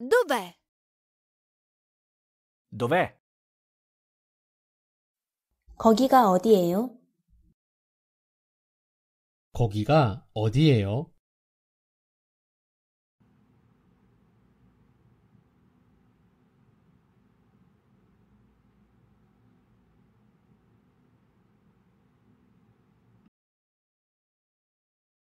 Dov'è? Dov'è? 거기가 어디예요? 거기가 어디예요?